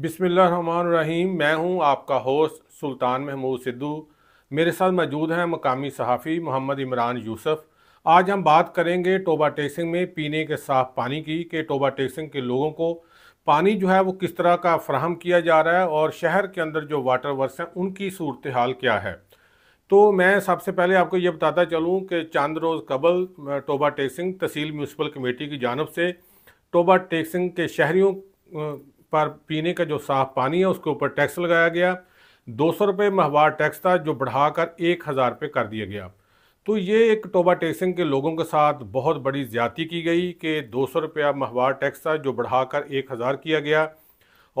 बिसमीम मैं हूं आपका होस्ट सुल्तान महमूद सिद्धू मेरे साथ मौजूद हैं मकामी सहाफ़ी मोहम्मद इमरान यूसुफ आज हम बात करेंगे टोबा टेसिंग में पीने के साफ पानी की कि टोबा टेसिंग के लोगों को पानी जो है वो किस तरह का फ्राहम किया जा रहा है और शहर के अंदर जो वाटर वर्स हैं उनकी सूरत हाल क्या है तो मैं सबसे पहले आपको ये बताता चलूँ कि चंद रोज़ कबल टोबा टेसिंग तहसील म्यूनसिपल कमेटी की जानब से टोबा टेक्सिंग के शहरीों पर पीने का जो साफ पानी है उसके ऊपर टैक्स लगाया गया दो सौ रुपये माहवार टैक्स था जो बढ़ाकर एक हज़ार रुपये कर दिया गया तो ये एक टोबा टैक्सिंग के लोगों के साथ बहुत बड़ी ज्यादती की गई कि दो सौ रुपया माहवार टैक्स था जो बढ़ाकर एक हज़ार किया गया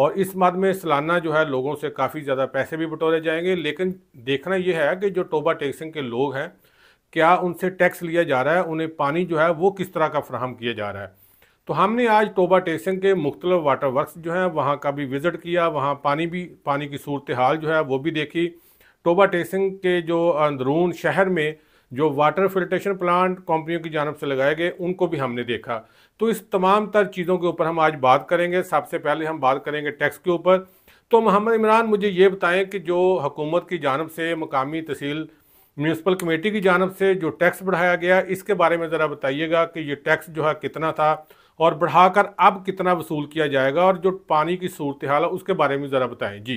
और इस मद में सालाना जो है लोगों से काफ़ी ज़्यादा पैसे भी बटोरे जाएंगे लेकिन देखना यह है कि जो टोबा टैक्सिंग के लोग हैं क्या उनसे टैक्स लिया जा रहा है उन्हें पानी जो है वो किस तरह का फ्राहम किया जा रहा है तो हमने आज टोबा टेसन के मुख्तलिफ वाटर वर्क जो हैं वहाँ का भी विज़िट किया वहाँ पानी भी पानी की सूरत हाल जो है वो भी देखी टोबा टेसन के जो अंदरून शहर में जो वाटर फिल्ट्रेशन प्लांट कंपनियों की जानब से लगाए गए उनको भी हमने देखा तो इस तमाम तर चीज़ों के ऊपर हम आज बात करेंगे सबसे पहले हम बात करेंगे टैक्स के ऊपर तो मोहम्मद इमरान मुझे ये बताएं कि जो हुकूमत की जानब से मकामी तहसील म्यूनसिपल कमेटी की जानब से जो टैक्स बढ़ाया गया इसके बारे में ज़रा बताइएगा कि ये टैक्स जो है कितना था और बढ़ाकर अब कितना वसूल किया जाएगा और जो पानी की सूरत हाल है उसके बारे में ज़रा बताएं जी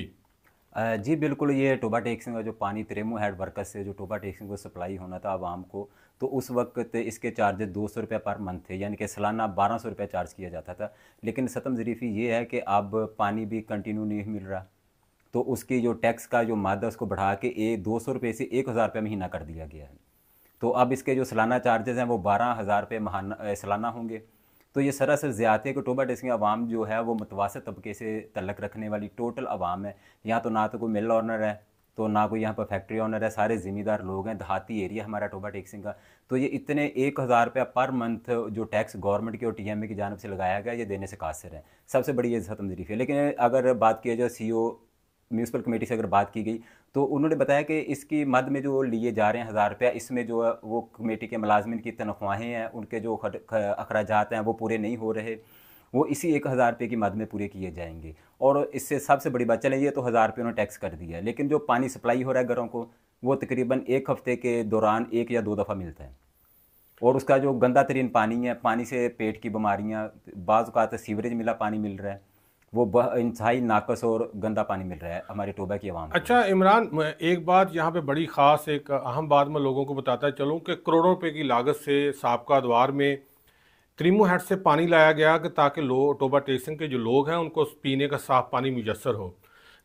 जी बिल्कुल ये टोबा टेक्सिंग का जो पानी त्रेमू हेड वर्कर्स से जो टोबा टेक्सिंग को सप्लाई होना था आवाम को तो उस वक्त इसके चार्जेस दो सौ रुपये पर मंथ थे यानी कि सालाना बारह सौ रुपये चार्ज किया जाता था लेकिन सतम ज़रीफ़ी ये है कि अब पानी भी कंटिन्यू नहीं मिल रहा तो उसकी जो टैक्स का जो मादा उसको बढ़ा के ए दो सौ रुपये से एक हज़ार रुपये महीना कर दिया गया है तो अब इसके जो सालाना चार्जेस हैं वो बारह हज़ार रुपये महाना सालाना होंगे तो ये सरासर है कि टोबा डिस्क आवाम जो है वो मुतवास तबके से तलक रखने वाली टोटल आवाम है यहाँ तो ना तो कोई मिल ऑनर है तो ना कोई यहाँ पर फैक्ट्री ऑनर है सारे ज़िम्मेदार लोग हैं दहाती एरिया हमारा टोबा टैक्सिंग का तो ये इतने एक हज़ार रुपया पर मंथ जो टैक्स गवर्नमेंट के और टी एम ए की जानब से लगाया गया ये देने से कासर है सबसे बड़ी ये खत्म है लेकिन अगर बात किया जाए सी ओ म्यूनसिपल कमेटी से अगर बात की गई तो उन्होंने बताया कि इसकी मद में जो लिए जा रहे हैं हज़ार रुपया इसमें जो है वो कमेटी के मलाजमिन की तनख्वाहें हैं उनके जो अखराज हैं वो पूरे नहीं हो रहे वो इसी एक हज़ार रुपये की मद में पूरे किए जाएंगे और इससे सबसे बड़ी बात चले ये तो हज़ार रुपये उन्होंने टैक्स कर दिया है लेकिन जो पानी सप्लाई हो रहा है घरों को वो तकरीबन एक हफ़्ते के दौरान एक या दो दफ़ा मिलता है और उसका जो गंदा तरीन पानी है पानी से पेट की बीमारियाँ बाज़ात सीवरेज मिला पानी मिल रहा है वो इंतहाई नाकस और गंदा पानी मिल रहा है हमारे टोबा की आवाम अच्छा इमरान एक बात यहाँ पे बड़ी ख़ास एक अहम बात मैं लोगों को बताता चलूँ कि करोड़ों रुपये की लागत से सबका द्वार में क्रीमो हेड से पानी लाया गया कि ताकि लो टोबा टेसन के जो लोग हैं उनको पीने का साफ़ पानी मुयसर हो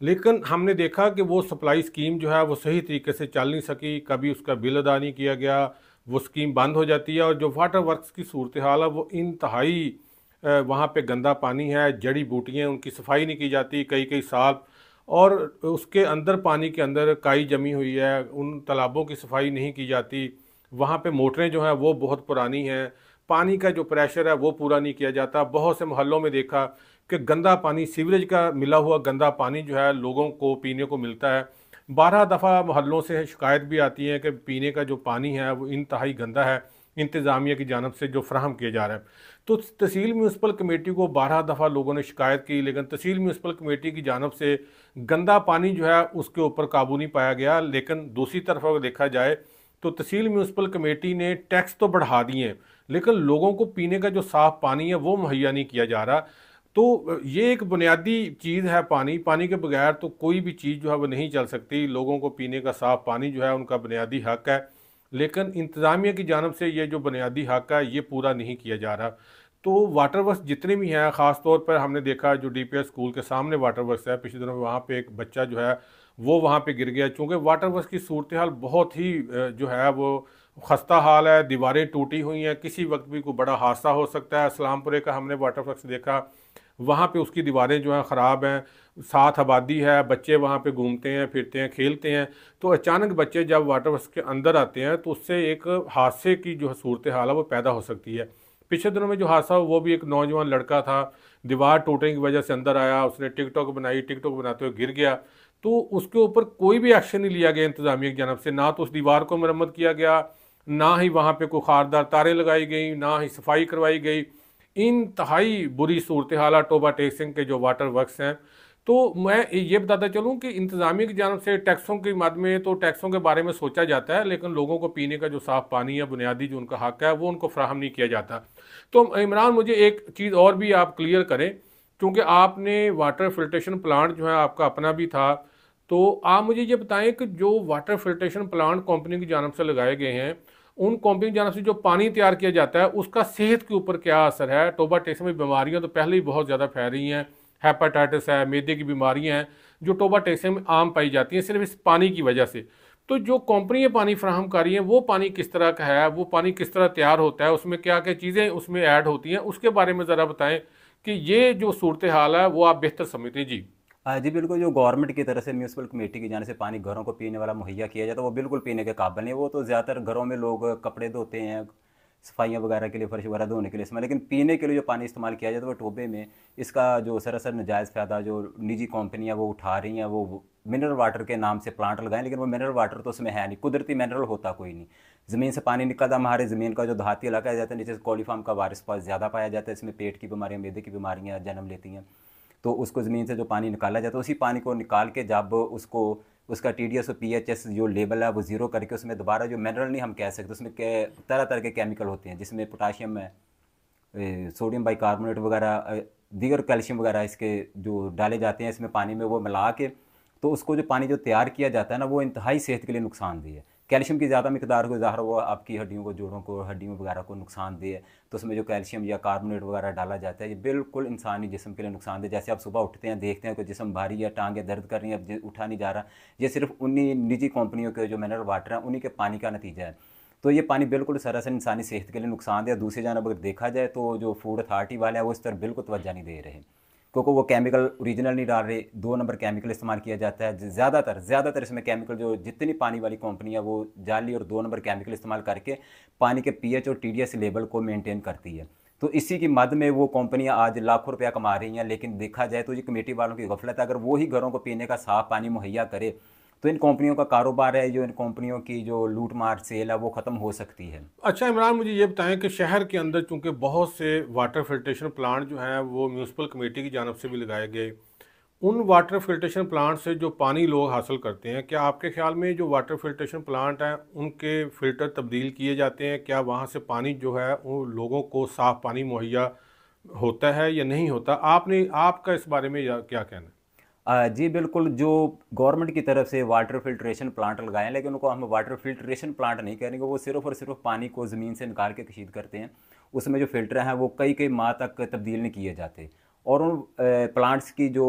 लेकिन हमने देखा कि वो सप्लाई स्कीम जो है वो सही तरीके से चल नहीं सकी कभी उसका बिल अदा नहीं किया गया वो स्कीम बंद हो जाती है और जो वाटर वर्कस की सूरत हाल है वो इंतहाई वहाँ पे गंदा पानी है जड़ी बूटियाँ उनकी सफाई नहीं की जाती कई कई साल और उसके अंदर पानी के अंदर काई जमी हुई है उन तालाबों की सफाई नहीं की जाती वहाँ पे मोटरें जो हैं वो बहुत पुरानी हैं पानी का जो प्रेशर है वो पूरा नहीं किया जाता बहुत से मोहल्लों में देखा कि गंदा पानी सीवरेज का मिला हुआ गंदा पानी जो है लोगों को पीने को मिलता है बारह दफ़ा महलों से शिकायत भी आती है कि पीने का जो पानी है वो इंतहाई गंदा है इंतज़ामिया की जानब से जो फ्राहम किया जा रहा है तो तहसील म्यूनसिपल कमेटी को बारह दफ़ा लोगों ने शिकायत की लेकिन तहसील म्यूनसिपल कमेटी की जानब से गंदा पानी जो है उसके ऊपर काबू नहीं पाया गया लेकिन दूसरी तरफ अगर देखा जाए तो तहसील म्यूनसिपल कमेटी ने टैक्स तो बढ़ा दिए लेकिन लोगों को पीने का जो साफ़ पानी है वो मुहैया नहीं किया जा रहा तो ये एक बुनियादी चीज़ है पानी पानी के बगैर तो कोई भी चीज़ जो है वो नहीं चल सकती लोगों को पीने का साफ़ पानी जो है उनका बुनियादी हक है लेकिन इंतज़ामिया की जानब से ये जो बुनियादी हक है ये पूरा नहीं किया जा रहा तो वाटर वर्क जितने भी हैं ख़ास तौर पर हमने देखा जो डी पी एस स्कूल के सामने वाटर वर्क है पिछले दिनों में वहाँ पर एक बच्चा जो है वो वहाँ पर गिर गया चूँकि वाटर वर्क की सूरत हाल बहुत ही जो है वो खस्ता हाल है दीवारें टूटी हुई हैं किसी वक्त भी कोई बड़ा हादसा हो सकता है इस्लामपुरे का हमने वाटर वर्क देखा वहाँ पे उसकी दीवारें जो हैं ख़राब हैं साथ आबादी है बच्चे वहाँ पे घूमते हैं फिरते हैं खेलते हैं तो अचानक बच्चे जब वाटर वर्क्स के अंदर आते हैं तो उससे एक हादसे की जो सूरत हाल है वो पैदा हो सकती है पिछले दिनों में जो हादसा हुआ वो भी एक नौजवान लड़का था दीवार टूटने की वजह से अंदर आया उसने टिकटॉक बनाई टिकटॉक बनाते हुए गिर गया तो उसके ऊपर कोई भी एक्शन नहीं लिया गया इंतज़ामिया की जानब से ना तो उस दीवार को मरम्मत किया गया ना ही वहाँ पे कोई खारदार तारें लगाई गई ना ही सफाई करवाई गई इंतहाई बुरी सूरत हाल टोबा टेक्सिंग के जो वाटर वर्कस हैं तो मैं ये बताता चलूँ कि इंतज़ामिया की जानब से टैक्सों के मद में तो टैक्सों के बारे में सोचा जाता है लेकिन लोगों को पीने का जो साफ़ पानी या बुनियादी जो उनका हक है वो उनको फ्राहम नहीं किया जाता तो इमरान मुझे एक चीज़ और भी आप क्लियर करें क्योंकि आपने वाटर फिल्ट्रेशन प्लांट जो है आपका अपना भी था तो आप मुझे ये बताएं कि जो वाटर फिल्ट्रेशन प्लांट कंपनी की जानब से लगाए गए हैं उन कॉम्पिंग जानवर से जो पानी तैयार किया जाता है उसका सेहत के ऊपर क्या असर है टोबा टेक्स में बीमारियाँ तो पहले ही बहुत ज़्यादा फैल रही हैं हेपाटाइटिस है मेदे की बीमारियाँ हैं जो टोबा टेक्स में आम पाई जाती हैं सिर्फ इस पानी की वजह से तो जो कंपनियाँ पानी फ्राहम कर रही हैं वो पानी किस तरह का है वो पानी किस तरह तैयार होता है उसमें क्या क्या चीज़ें उसमें ऐड होती हैं उसके बारे में ज़रा बताएं कि ये जो सूरत हाल है वो आप बेहतर समझते हैं जी हाँ जी बिल्कुल जो गवर्नमेंट की तरफ से म्यूनसिपल कमेटी की जाने से पानी घरों को पीने वाला मुहैया किया जाता तो है वो बिल्कुल पीने के काबिल नहीं वो तो ज़्यादातर घरों में लोग कपड़े धोते हैं सफाइयाँ वगैरह के लिए फर्श वगैरह धोने के लिए इसमें लेकिन पीने के लिए जो पानी इस्तेमाल किया जाता तो है वो टोबे में इसका जो सरासर नजायज़ फ़ायदा जो निजी कंपनियाँ वो उठा रही हैं वो मिनरल वाटर के नाम से प्लांट लगाएं लेकिन वो मिनरल वाटर तो उसमें है नहीं कुदरती मिनरल होता कोई नहीं ज़मीन से पानी निकलता हमारे ज़मीन का जो धाती इलाका जाता है नीचे कोलीफाम का वारिस पास ज़्यादा पाया जाता है इसमें पेट की बीमारियाँ मेदे की बीमारियाँ जन्म लेती हैं तो उसको ज़मीन से जो पानी निकाला जाता है उसी पानी को निकाल के जब उसको उसका टी डी एस और पी एच एस जो लेवल है वो ज़ीरो करके उसमें दोबारा जो मिनरल नहीं हम कह सकते उसमें तरह तरह के केमिकल होते हैं जिसमें पोटाशियम है सोडियम बाइकार्बोनेट वगैरह दीगर कैल्शियम वगैरह इसके जो डाले जाते हैं इसमें पानी में वो मिला के तो उसको जो पानी जो तैयार किया जाता है ना वो इंतहाई सेहत के लिए नुकसानदेह है कैल्शियम की ज़्यादा मकदार को ज़ाहिर हुआ आपकी हड्डियों को जोड़ों को हड्डियों वगैरह को नुकसान है तो उसमें जो कैल्शियम या कार्बोनेट वगैरह डाला जाता है ये बिल्कुल इंसानी जिसम के लिए नुकसान दे जैसे आप सुबह उठते हैं देखते हैं कि जिसम भारी या टांगे दर्द कर रही हैं अब उठा नहीं जा रहा ये सिर्फ उन्हीं निजी कंपनियों के जो मिनरल वाटर हैं उन्हीं के पानी का नतीजा है तो ये पानी बिल्कुल सरासर इंसानी सेहत के लिए नुकसान दे दूसरी जानब अगर देखा जाए तो जो फूड अथार्टी वाले हैं वो इस तरह बिल्कुल तोज्जा नहीं दे रहे क्योंकि वो केमिकल ओरिजिनल नहीं डाल रहे दो नंबर केमिकल इस्तेमाल किया जाता है ज़्यादातर ज़्यादातर इसमें केमिकल जो जितनी पानी वाली कंपनी है वो जाली और दो नंबर केमिकल इस्तेमाल करके पानी के पीएच और टीडीएस लेवल को मेंटेन करती है तो इसी की मद में वो कंपनियां आज लाखों रुपया कमा रही हैं लेकिन देखा जाए तो ये कमेटी वालों की गफलत है अगर वही घरों को पीने का साफ पानी मुहैया करे तो इन कंपनियों का कारोबार है जो इन कंपनियों की जो लूट मार सेल है वो ख़त्म हो सकती है अच्छा इमरान मुझे ये बताएं कि शहर के अंदर चूँकि बहुत से वाटर फिल्ट्रेशन प्लांट जो हैं वो म्यूनसिपल कमेटी की जानब से भी लगाए गए उन वाटर फिल्ट्रेशन प्लांट से जो पानी लोग हासिल करते हैं क्या आपके ख्याल में जो वाटर फिल्ट्रेशन प्लांट हैं उनके फ़िल्टर तब्दील किए जाते हैं क्या वहाँ से पानी जो है उन लोगों को साफ़ पानी मुहैया होता है या नहीं होता आपने आपका इस बारे में क्या कहना है जी बिल्कुल जो गवर्नमेंट की तरफ से वाटर फिल्ट्रेशन प्लांट लगाए हैं लेकिन उनको हम वाटर फिल्ट्रेशन प्लांट नहीं करेंगे वो सिर्फ और सिर्फ पानी को ज़मीन से निकाल के कशीद करते हैं उसमें जो फिल्टर हैं वो कई कई माह तक तब्दील नहीं किए जाते और उन प्लांट्स की जो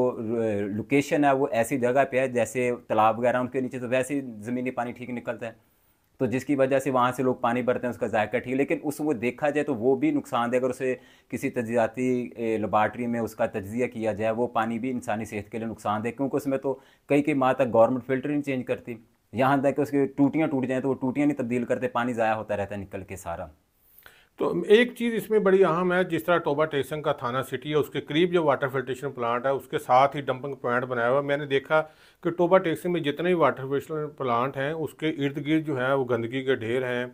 लोकेशन है वो ऐसी जगह पे है जैसे तालाब वगैरह उनके नीचे तो वैसे ही ज़मीनी पानी ठीक निकलता है तो जिसकी वजह से वहाँ से लोग पानी भरते हैं उसका जायका ठीक लेकिन उस वो देखा जाए तो वो भी नुकसान है अगर उसे किसी तजियाती लेबार्ट्री में उसका तजिया किया जाए वो पानी भी इंसानी सेहत के लिए नुकसान है क्योंकि उसमें तो कई कई माह तक गवर्नमेंट फिल्टर नहीं चेंज करती यहाँ तक कि उसकी टूटियाँ टूट जाएँ तो वो टूटियाँ नहीं तब्दील करते पानी ज़ाया होता रहता है निकल के सारा तो एक चीज़ इसमें बड़ी अहम है जिस तरह टोबा टेसन का थाना सिटी है उसके करीब जो वाटर फिल्ट्रेशन प्लांट है उसके साथ ही डंपिंग प्लांट बनाया हुआ मैंने देखा कि टोबा टेसन में जितने भी वाटर फिल्ट्रेशन प्लांट हैं उसके इर्द गिर्द जो है वो गंदगी के ढेर हैं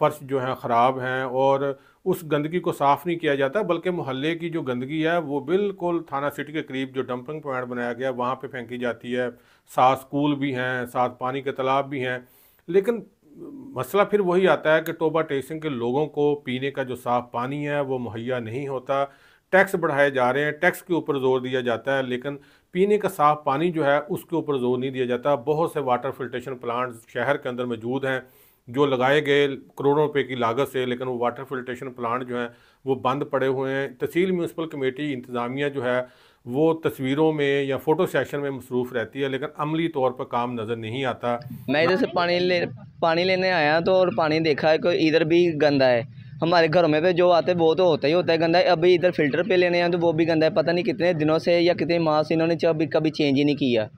फर्श जो है ख़राब हैं और उस गंदगी को साफ़ नहीं किया जाता बल्कि मोहल्ले की जो गंदगी है वो बिल्कुल थाना सिटी के करीब जो डंपिंग प्लांट बनाया गया वहाँ पर फेंकी जाती है साथ स्कूल भी हैं साथ पानी के तालाब भी हैं लेकिन मसला फिर वही आता है कि टोबा टेसिंग के लोगों को पीने का जो साफ़ पानी है वो मुहैया नहीं होता टैक्स बढ़ाए जा रहे हैं टैक्स के ऊपर जोर दिया जाता है लेकिन पीने का साफ़ पानी जो है उसके ऊपर जोर नहीं दिया जाता बहुत से वाटर फिल्ट्रेशन प्लांट्स शहर के अंदर मौजूद हैं जो लगाए गए करोड़ों रुपए की लागत से लेकिन वो वाटर फिल्ट्रेशन प्लांट जो हैं वो बंद पड़े हुए हैं तहसील म्यूनसिपल कमेटी इंतज़ामिया जो है वो तस्वीरों में या फोटो सेशन में मसरूफ़ रहती है लेकिन अमली तौर पर काम नज़र नहीं आता मैं इधर से पानी ले पानी लेने आया तो और पानी देखा है कोई इधर भी गंदा है हमारे घरों में तो जो आते हैं वो तो होता ही होता है गंदा है अभी इधर फिल्टर पे लेने आए तो वो भी गंदा है पता नहीं कितने दिनों से या कितने माह से इन्होंने कभी कभी चेंज ही नहीं किया